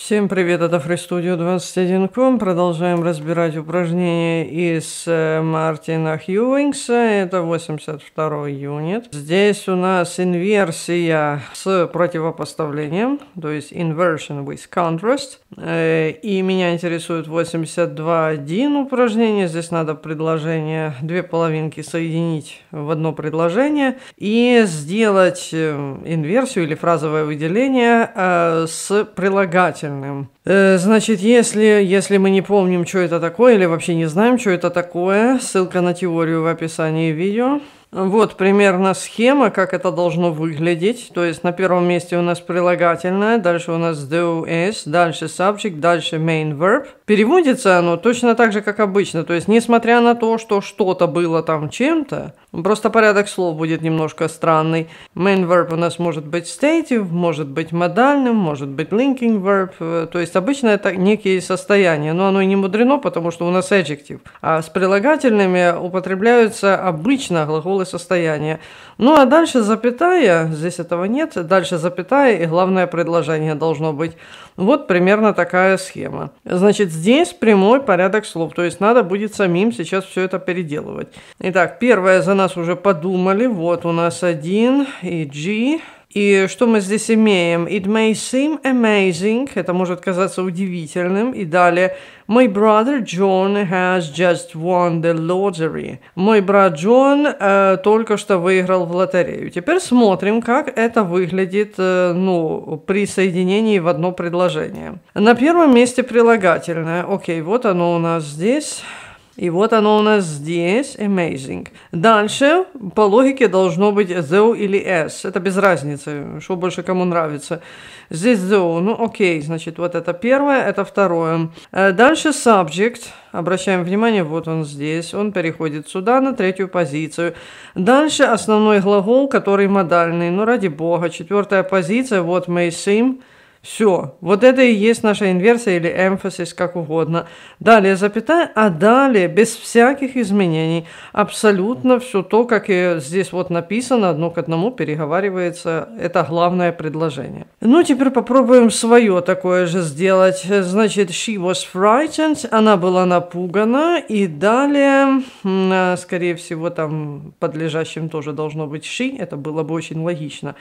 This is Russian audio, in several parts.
Всем привет, это FreeStudio 21.com. Продолжаем разбирать упражнение из э, Мартина Хьюингса. Это 82 й юнит. Здесь у нас инверсия с противопоставлением, то есть inversion with contrast. Э, и меня интересует 82.1 упражнение. Здесь надо предложение, две половинки соединить в одно предложение и сделать э, инверсию или фразовое выделение с прилагательным обязательным. Э, значит, если, если мы не помним, что это такое, или вообще не знаем, что это такое, ссылка на теорию в описании видео. Вот примерно схема, как это должно выглядеть. То есть на первом месте у нас прилагательное, дальше у нас do is, дальше subject, дальше main verb. Переводится оно точно так же, как обычно. То есть несмотря на то, что что-то было там чем-то, просто порядок слов будет немножко странный. Main verb у нас может быть stative, может быть модальным, может быть linking verb. То есть обычно это некие состояния, но оно и не мудрено, потому что у нас adjective. А с прилагательными употребляются обычно глаголы тяжелое состояние. Ну а дальше запятая, здесь этого нет, дальше запятая и главное предложение должно быть. Вот примерно такая схема. Значит, здесь прямой порядок слов, то есть надо будет самим сейчас все это переделывать. Итак, первое за нас уже подумали, вот у нас один и G, и что мы здесь имеем? It may seem amazing, это может казаться удивительным. И далее, my brother John has just won the lottery. Мой брат Джон э, только что выиграл в лотерею. Теперь смотрим, как это выглядит э, ну, при соединении в одно предложение. На первом месте прилагательное. Окей, вот оно у нас здесь. И вот оно у нас здесь. Amazing. Дальше по логике должно быть the или s. Это без разницы, что больше кому нравится. Здесь the. Ну, окей, значит, вот это первое, это второе. Э, дальше subject. Обращаем внимание, вот он здесь. Он переходит сюда, на третью позицию. Дальше основной глагол, который модальный. Ну, ради бога. Четвертая позиция, вот may seem. Все, вот это и есть наша инверсия или эмфасис, как угодно. Далее запятая, а далее без всяких изменений абсолютно все то, как и здесь вот написано, одно к одному переговаривается. Это главное предложение. Ну, теперь попробуем свое такое же сделать. Значит, she was frightened, она была напугана, и далее, э, скорее всего, там подлежащим тоже должно быть she, это было бы очень логично.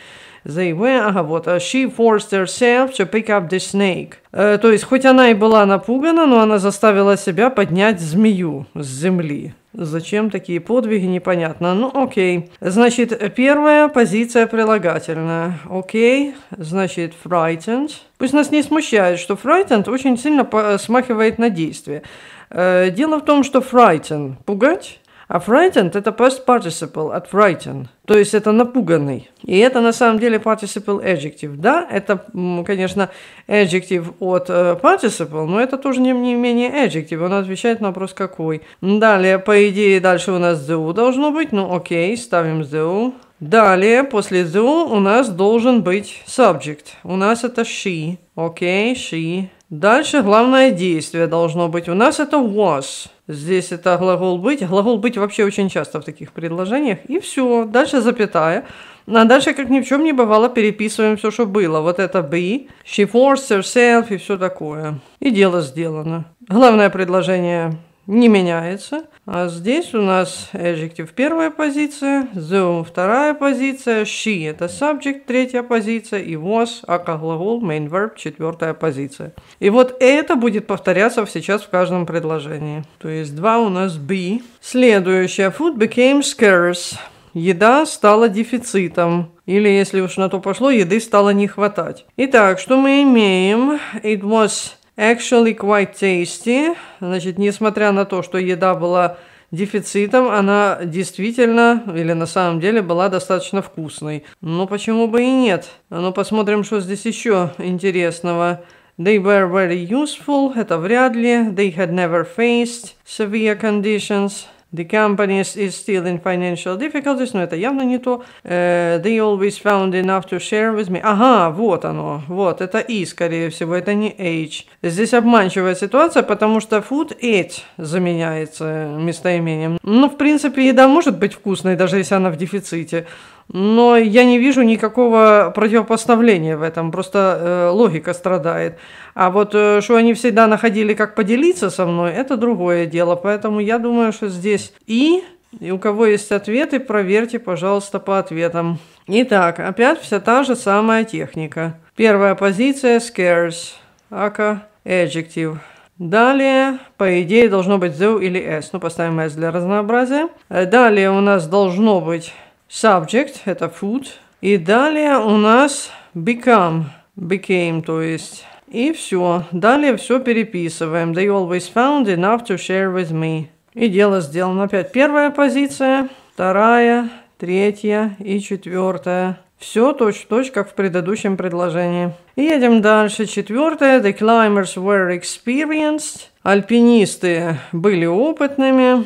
They were, ага, вот, э, she forced herself to pick up the snake. Э, то есть, хоть она и была напугана, но она заставила себя поднять змею с земли. Зачем такие подвиги, непонятно. Ну, окей. Значит, первая позиция прилагательная. Окей, значит, frightened. Пусть нас не смущает, что frightened очень сильно э, смахивает на действие. Э, дело в том, что frightened пугать, а frightened – это past participle от frightened, то есть это напуганный. И это на самом деле participle adjective. Да, это, конечно, adjective от э, participle, но это тоже не, не менее adjective, он отвечает на вопрос какой. Далее, по идее, дальше у нас do должно быть, ну окей, ставим do. Далее, после do у нас должен быть subject. У нас это she. Окей, okay, she. Дальше главное действие должно быть. У нас это was. Здесь это глагол быть. Глагол быть вообще очень часто в таких предложениях. И все. Дальше запятая. А дальше, как ни в чем не бывало, переписываем все, что было. Вот это be, she forced herself и все такое. И дело сделано. Главное предложение не меняется. А здесь у нас adjective первая позиция, the вторая позиция, she это subject третья позиция и was ака глагол main verb четвертая позиция. И вот это будет повторяться сейчас в каждом предложении. То есть два у нас be. Следующее. Food became scarce. Еда стала дефицитом. Или, если уж на то пошло, еды стало не хватать. Итак, что мы имеем? It was Actually quite tasty. Значит, несмотря на то, что еда была дефицитом, она действительно или на самом деле была достаточно вкусной. Но ну, почему бы и нет? Ну, посмотрим, что здесь еще интересного. They were very useful, это вряд ли. They had never faced severe conditions. The company is, is still in financial difficulties, но это явно не то. Uh, they always found enough to share with me. Ага, вот оно, вот, это и, скорее всего, это не H. Здесь обманчивая ситуация, потому что food it заменяется э, местоимением. Ну, в принципе, еда может быть вкусной, даже если она в дефиците но я не вижу никакого противопоставления в этом, просто э, логика страдает. А вот э, что они всегда находили, как поделиться со мной, это другое дело. Поэтому я думаю, что здесь и, и у кого есть ответы, проверьте, пожалуйста, по ответам. Итак, опять вся та же самая техника. Первая позиция – scarce, ака adjective. Далее, по идее, должно быть the или s. Ну, поставим s для разнообразия. Далее у нас должно быть Subject – это food. И далее у нас become, became, то есть. И все. Далее все переписываем. They always found enough to share with me. И дело сделано. Опять первая позиция, вторая, третья и четвертая. Все точь-в-точь, -точь, как в предыдущем предложении. И едем дальше. Четвертое. The climbers were experienced. Альпинисты были опытными.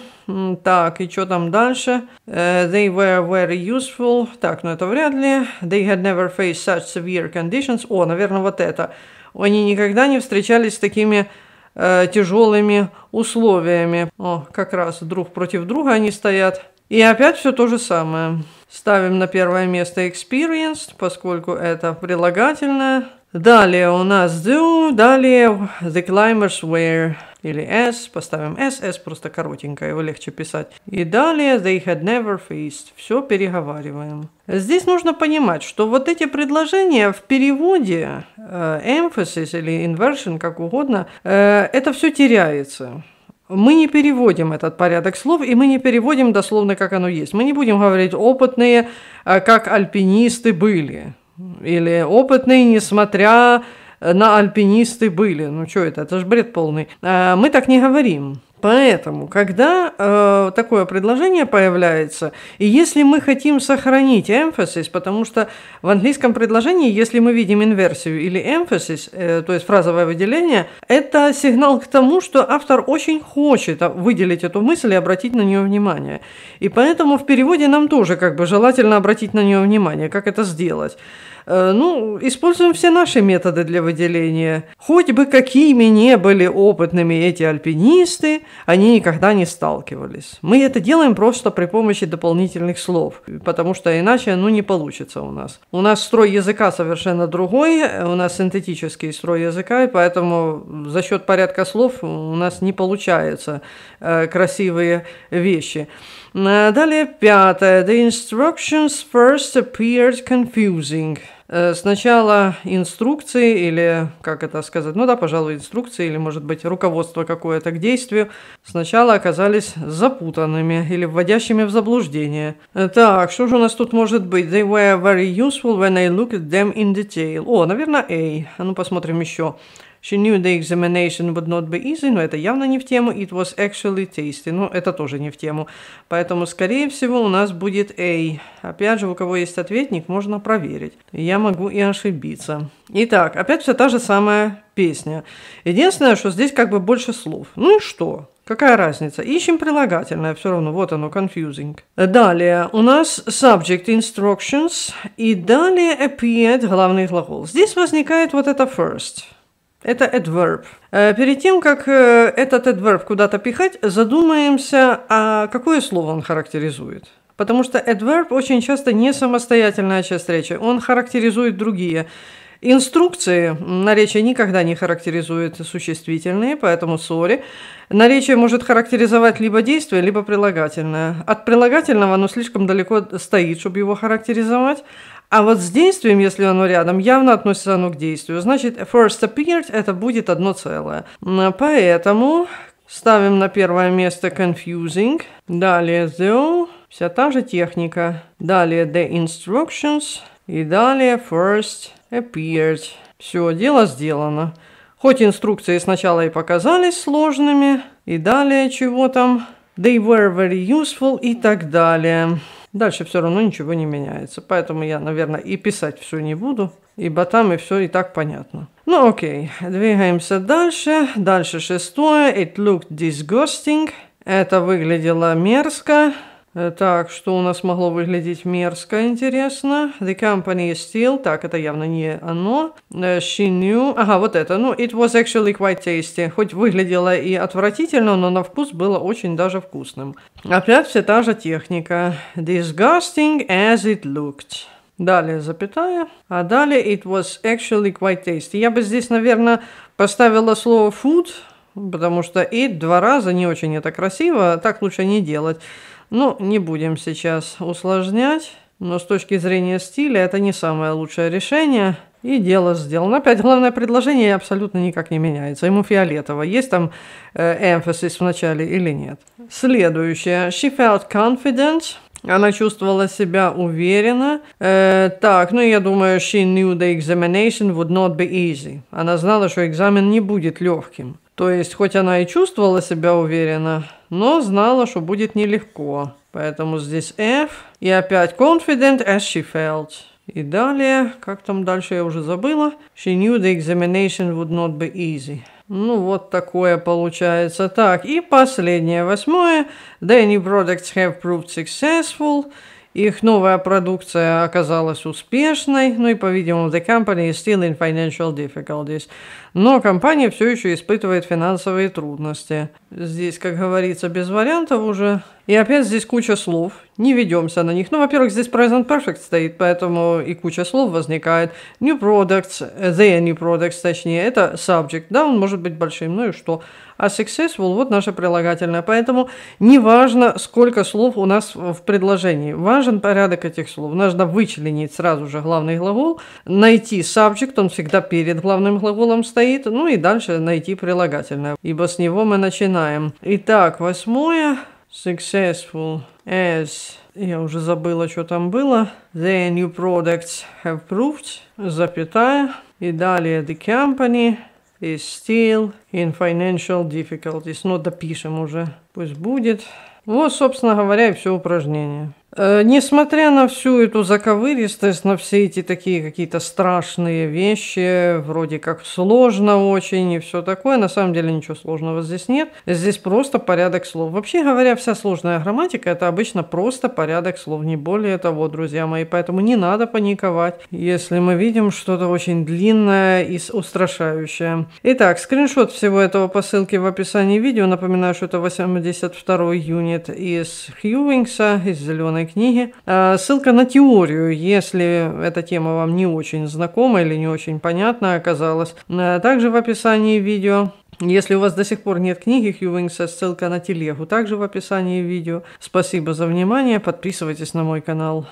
Так, и что там дальше? Uh, they were very useful. Так, ну это вряд ли. They had never faced such severe conditions. О, наверное, вот это. Они никогда не встречались с такими э, тяжелыми условиями. О, как раз друг против друга они стоят. И опять все то же самое. Ставим на первое место experienced, поскольку это прилагательное. Далее у нас do, далее the climbers were или S, поставим S, S просто коротенькое, его легче писать. И далее they had never faced. Все переговариваем. Здесь нужно понимать, что вот эти предложения в переводе э, emphasis или inversion, как угодно, э, это все теряется. Мы не переводим этот порядок слов, и мы не переводим дословно, как оно есть. Мы не будем говорить «опытные, э, как альпинисты были», или «опытные, несмотря Э, на альпинисты были. Ну что это, это же бред полный. А, мы так не говорим. Поэтому, когда э, такое предложение появляется, и если мы хотим сохранить emphasis, потому что в английском предложении, если мы видим инверсию или emphasis, э, то есть фразовое выделение, это сигнал к тому, что автор очень хочет а, выделить эту мысль и обратить на нее внимание. И поэтому в переводе нам тоже как бы желательно обратить на нее внимание, как это сделать. Э, ну, используем все наши методы для выделения. Хоть бы какими не были опытными эти альпинисты, они никогда не сталкивались. Мы это делаем просто при помощи дополнительных слов, потому что иначе, ну, не получится у нас. У нас строй языка совершенно другой, у нас синтетический строй языка, и поэтому за счет порядка слов у нас не получаются э, красивые вещи. Э, далее пятое. The instructions first appeared confusing. Э, сначала инструкции или, как это сказать, ну да, пожалуй, инструкции или, может быть, руководство какое-то к действию, сначала оказались запутанными или вводящими в заблуждение. Э, так, что же у нас тут может быть? They were very useful when I looked at them in detail. О, наверное, A. А ну посмотрим еще. She knew the examination would not be easy, но это явно не в тему. It was actually tasty. но ну, это тоже не в тему. Поэтому, скорее всего, у нас будет A. Опять же, у кого есть ответник, можно проверить. Я могу и ошибиться. Итак, опять все та же самая песня. Единственное, что здесь как бы больше слов. Ну и что? Какая разница? Ищем прилагательное, все равно, вот оно, confusing. Далее, у нас subject instructions, и далее appeared главный глагол. Здесь возникает вот это first – это adverb. Э, перед тем, как э, этот adverb куда-то пихать, задумаемся, а какое слово он характеризует. Потому что adverb очень часто не самостоятельная часть речи, он характеризует другие. Инструкции наречие никогда не характеризует существительные, поэтому сори. Наречие может характеризовать либо действие, либо прилагательное. От прилагательного оно слишком далеко стоит, чтобы его характеризовать. А вот с действием, если оно рядом, явно относится оно к действию. Значит, first appeared это будет одно целое. Поэтому ставим на первое место confusing. Далее though. Вся та же техника. Далее the instructions. И далее first appeared. Все, дело сделано. Хоть инструкции сначала и показались сложными, и далее чего там, they were very useful и так далее. Дальше все равно ничего не меняется. Поэтому я, наверное, и писать все не буду, ибо там и все и так понятно. Ну окей, двигаемся дальше. Дальше шестое. It looked disgusting. Это выглядело мерзко. Э, так, что у нас могло выглядеть мерзко, интересно. The company is still... Так, это явно не оно. Э, She knew... Ага, вот это. Ну, it was actually quite tasty. Хоть выглядело и отвратительно, но на вкус было очень даже вкусным. Опять все та же техника. Disgusting as it looked. Далее запятая. А далее it was actually quite tasty. Я бы здесь, наверное, поставила слово food, потому что it два раза не очень это красиво. Так лучше не делать. Ну, не будем сейчас усложнять, но с точки зрения стиля это не самое лучшее решение. И дело сделано. Опять главное предложение абсолютно никак не меняется. Ему фиолетово, есть там эмфасис в начале или нет. Следующее. She felt confident. Она чувствовала себя уверенно. Э, так, ну я думаю, she knew the examination would not be easy. Она знала, что экзамен не будет легким. То есть, хоть она и чувствовала себя уверенно, но знала, что будет нелегко. Поэтому здесь F и опять confident as she felt. И далее, как там дальше я уже забыла, she knew the examination would not be easy. Ну, вот такое получается. Так, и последнее, восьмое. The new products have proved successful. Их новая продукция оказалась успешной. Ну и, по-видимому, the company is still in financial difficulties. Но компания все еще испытывает финансовые трудности. Здесь, как говорится, без вариантов уже. И опять здесь куча слов. Не ведемся на них. Ну, во-первых, здесь present perfect стоит, поэтому и куча слов возникает. New products, the new products, точнее, это subject. Да, он может быть большим, ну и что. А successful, вот наше прилагательное. Поэтому не важно, сколько слов у нас в предложении. Важен порядок этих слов. Нужно вычленить сразу же главный глагол, найти subject, он всегда перед главным глаголом стоит стоит, ну и дальше найти прилагательное, ибо с него мы начинаем. Итак, восьмое. Successful as я уже забыла, что там было. The new products have proved, запятая. И далее the company is still in financial difficulties. Но допишем уже. Пусть будет. Вот, собственно говоря, и все упражнение. Э, несмотря на всю эту заковыристость, на все эти такие какие-то страшные вещи, вроде как сложно очень и все такое, на самом деле ничего сложного здесь нет. Здесь просто порядок слов. Вообще говоря, вся сложная грамматика – это обычно просто порядок слов, не более того, друзья мои. Поэтому не надо паниковать, если мы видим что-то очень длинное и устрашающее. Итак, скриншот всего этого по ссылке в описании видео. Напоминаю, что это 82 юнит из Хьюингса, из «Зеленой моей книги. Э, ссылка на теорию, если эта тема вам не очень знакома или не очень понятна оказалась. Э, также в описании видео. Если у вас до сих пор нет книги Хью ссылка на телегу также в описании видео. Спасибо за внимание, подписывайтесь на мой канал.